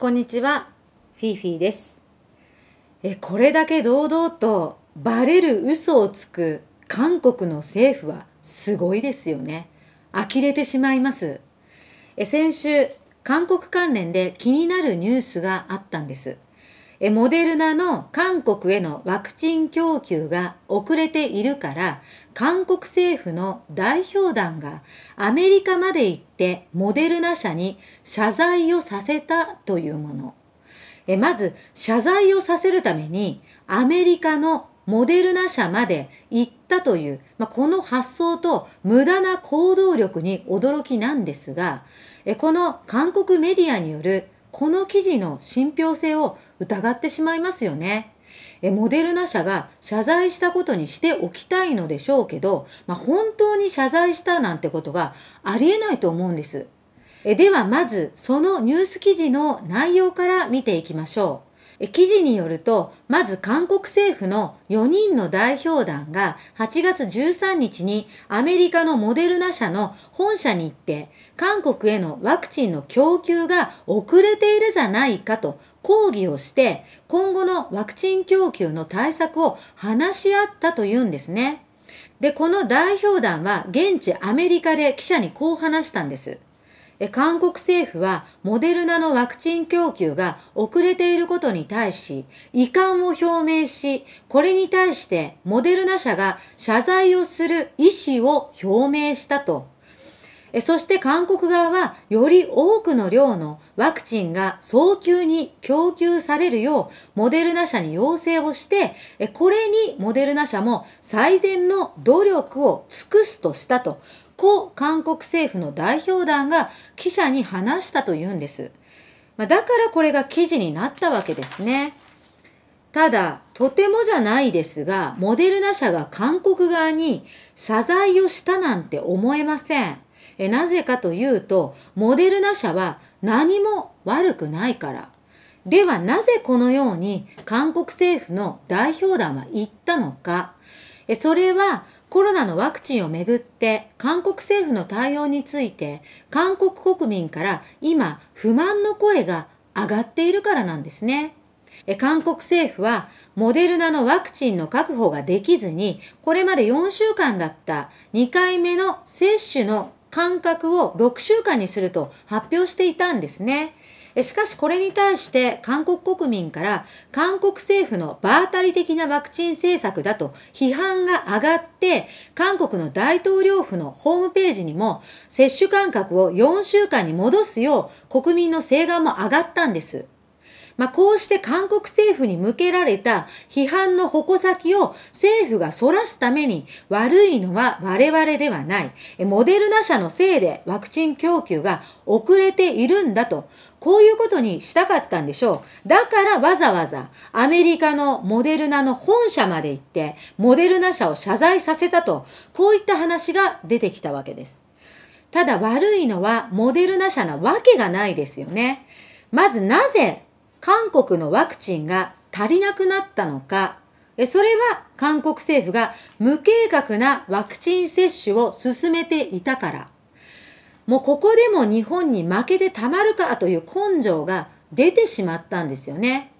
こんにちは、フィーフィーです。え、これだけ堂々とバレる嘘をつく韓国の政府はすごいですよね。呆れてしまいます。え、先週、韓国関連で気になるニュースがあったんです。モデルナの韓国へのワクチン供給が遅れているから、韓国政府の代表団がアメリカまで行ってモデルナ社に謝罪をさせたというもの。えまず、謝罪をさせるためにアメリカのモデルナ社まで行ったという、まあ、この発想と無駄な行動力に驚きなんですが、この韓国メディアによるこの記事の信憑性を疑ってしまいますよね。えモデルナ社が謝罪したことにしておきたいのでしょうけど、まあ、本当に謝罪したなんてことがありえないと思うんです。えではまずそのニュース記事の内容から見ていきましょう。記事によると、まず韓国政府の4人の代表団が8月13日にアメリカのモデルナ社の本社に行って、韓国へのワクチンの供給が遅れているじゃないかと抗議をして、今後のワクチン供給の対策を話し合ったというんですね。で、この代表団は現地アメリカで記者にこう話したんです。韓国政府はモデルナのワクチン供給が遅れていることに対し、遺憾を表明し、これに対してモデルナ社が謝罪をする意思を表明したと。そして韓国側はより多くの量のワクチンが早急に供給されるようモデルナ社に要請をして、これにモデルナ社も最善の努力を尽くすとしたと。故韓国政府の代表団が記者に話したというんです。まあ、だからこれが記事になったわけですね。ただ、とてもじゃないですが、モデルナ社が韓国側に謝罪をしたなんて思えません。えなぜかというと、モデルナ社は何も悪くないから。ではなぜこのように韓国政府の代表団は言ったのか。えそれはコロナのワクチンをめぐって韓国政府の対応について韓国国民から今不満の声が上がっているからなんですね。韓国政府はモデルナのワクチンの確保ができずにこれまで4週間だった2回目の接種の間隔を6週間にすると発表していたんですね。しかしこれに対して韓国国民から韓国政府の場当たり的なワクチン政策だと批判が上がって韓国の大統領府のホームページにも接種間隔を4週間に戻すよう国民の請願も上がったんです。まあ、こうして韓国政府に向けられた批判の矛先を政府がそらすために悪いのは我々ではない。モデルナ社のせいでワクチン供給が遅れているんだと。こういうことにしたかったんでしょう。だからわざわざアメリカのモデルナの本社まで行って、モデルナ社を謝罪させたと、こういった話が出てきたわけです。ただ悪いのはモデルナ社なわけがないですよね。まずなぜ韓国のワクチンが足りなくなったのか、それは韓国政府が無計画なワクチン接種を進めていたから。もうここでも日本に負けてたまるかという根性が出てしまったんですよね。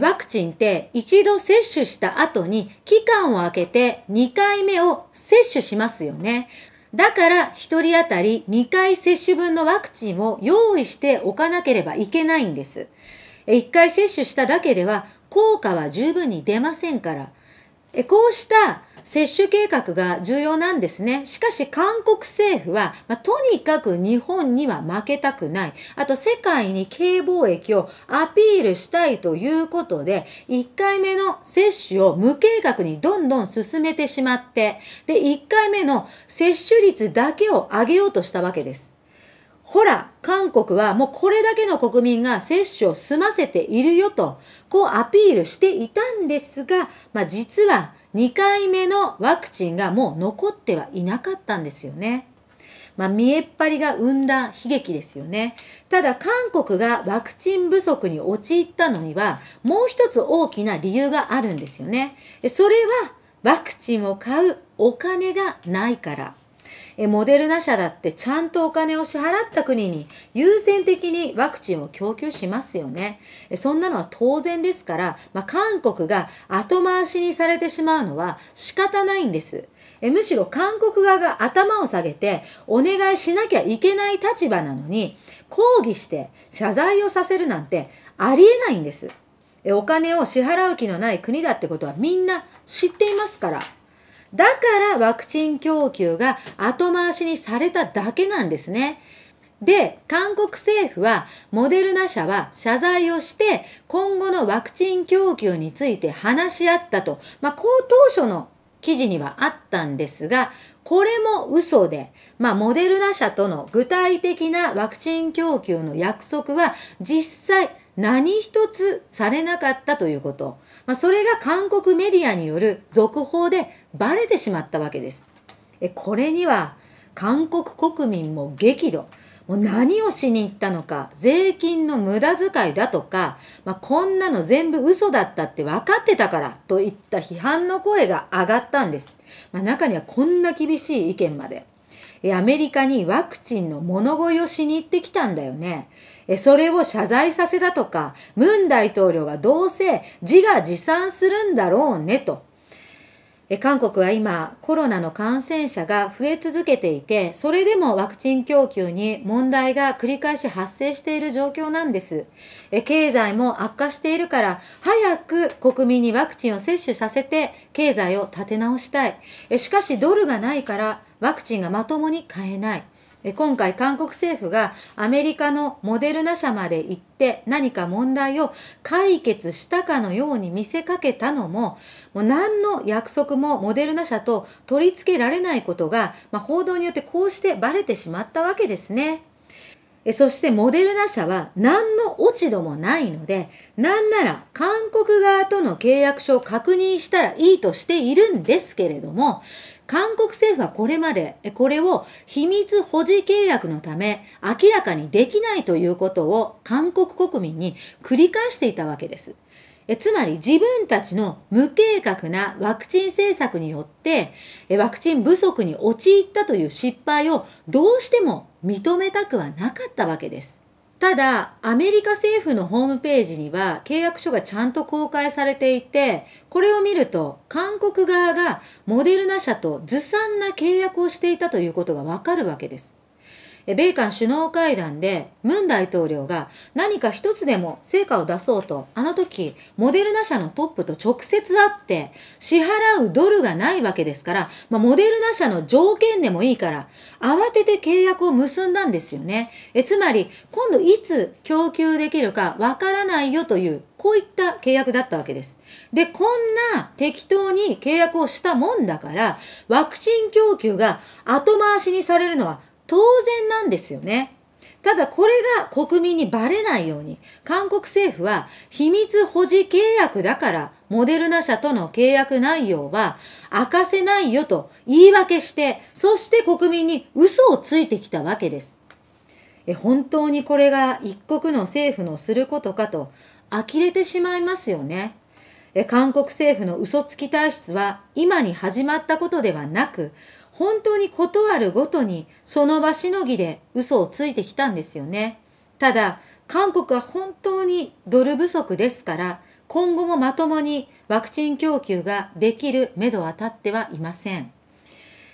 ワクチンって一度接種した後に期間を空けて2回目を接種しますよね。だから1人当たり2回接種分のワクチンを用意しておかなければいけないんです。1回接種しただけでは効果は十分に出ませんから、こうした接種計画が重要なんですね。しかし韓国政府は、まあ、とにかく日本には負けたくない。あと世界に軽貿易をアピールしたいということで、1回目の接種を無計画にどんどん進めてしまって、で、1回目の接種率だけを上げようとしたわけです。ほら、韓国はもうこれだけの国民が接種を済ませているよと、こうアピールしていたんですが、まあ、実は2回目のワクチンがもう残ってはいなかったんですよね。まあ、見えっ張りが生んだ悲劇ですよね。ただ、韓国がワクチン不足に陥ったのには、もう一つ大きな理由があるんですよね。それは、ワクチンを買うお金がないから。えモデルナ社だってちゃんとお金を支払った国に優先的にワクチンを供給しますよね。そんなのは当然ですから、まあ、韓国が後回しにされてしまうのは仕方ないんです。えむしろ韓国側が頭を下げてお願いしなきゃいけない立場なのに抗議して謝罪をさせるなんてありえないんです。お金を支払う気のない国だってことはみんな知っていますから。だからワクチン供給が後回しにされただけなんですね。で、韓国政府は、モデルナ社は謝罪をして、今後のワクチン供給について話し合ったと、まあ、当初の記事にはあったんですが、これも嘘で、まあ、モデルナ社との具体的なワクチン供給の約束は、実際何一つされなかったということ。まあ、それが韓国メディアによる続報でバレてしまったわけです。えこれには韓国国民も激怒。もう何をしに行ったのか、税金の無駄遣いだとか、まあ、こんなの全部嘘だったって分かってたからといった批判の声が上がったんです。まあ、中にはこんな厳しい意見まで。アメリカにワクチンの物乞いをしに行ってきたんだよね。え、それを謝罪させたとか、ムン大統領がどうせ自画自賛するんだろうねと。韓国は今コロナの感染者が増え続けていて、それでもワクチン供給に問題が繰り返し発生している状況なんです。経済も悪化しているから、早く国民にワクチンを接種させて経済を立て直したい。しかしドルがないからワクチンがまともに買えない。今回韓国政府がアメリカのモデルナ社まで行って何か問題を解決したかのように見せかけたのも、もう何の約束もモデルナ社と取り付けられないことが、まあ、報道によってこうしてバレてしまったわけですね。そしてモデルナ社は何の落ち度もないので、なんなら韓国側との契約書を確認したらいいとしているんですけれども、韓国政府はこれまで、これを秘密保持契約のため明らかにできないということを韓国国民に繰り返していたわけです。えつまり自分たちの無計画なワクチン政策によってえワクチン不足に陥ったという失敗をどうしても認めたくはなかったわけです。ただ、アメリカ政府のホームページには契約書がちゃんと公開されていて、これを見ると、韓国側がモデルナ社とずさんな契約をしていたということがわかるわけです。米韓首脳会談でムン大統領が何か一つでも成果を出そうと、あの時、モデルナ社のトップと直接会って、支払うドルがないわけですから、まあ、モデルナ社の条件でもいいから、慌てて契約を結んだんですよね。えつまり、今度いつ供給できるかわからないよという、こういった契約だったわけです。で、こんな適当に契約をしたもんだから、ワクチン供給が後回しにされるのは当然なんですよね。ただこれが国民にバレないように、韓国政府は秘密保持契約だから、モデルナ社との契約内容は明かせないよと言い訳して、そして国民に嘘をついてきたわけです。え本当にこれが一国の政府のすることかと、呆れてしまいますよね。え韓国政府の嘘つき体質は今に始まったことではなく、本当に断るごとにその場しのぎで嘘をついてきたんですよね。ただ、韓国は本当にドル不足ですから、今後もまともにワクチン供給ができるめどは立ってはいません。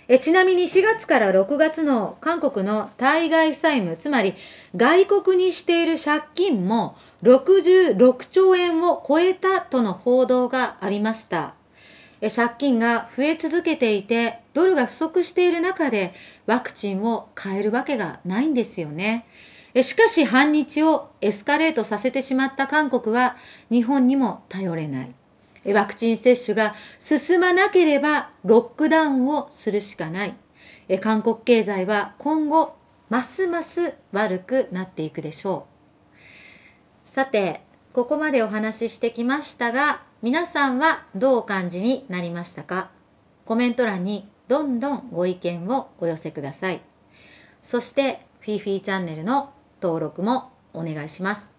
えちなみに4月から6月の韓国の対外債務、つまり外国にしている借金も66兆円を超えたとの報道がありました。借金が増え続けていて、ドルが不足している中で、ワクチンを買えるわけがないんですよね。しかし反日をエスカレートさせてしまった韓国は日本にも頼れない。ワクチン接種が進まなければロックダウンをするしかない。韓国経済は今後ますます悪くなっていくでしょう。さて、ここまでお話ししてきましたが、皆さんはどうお感じになりましたかコメント欄にどんどんご意見をお寄せください。そしてフィーフィーチャンネルの登録もお願いします。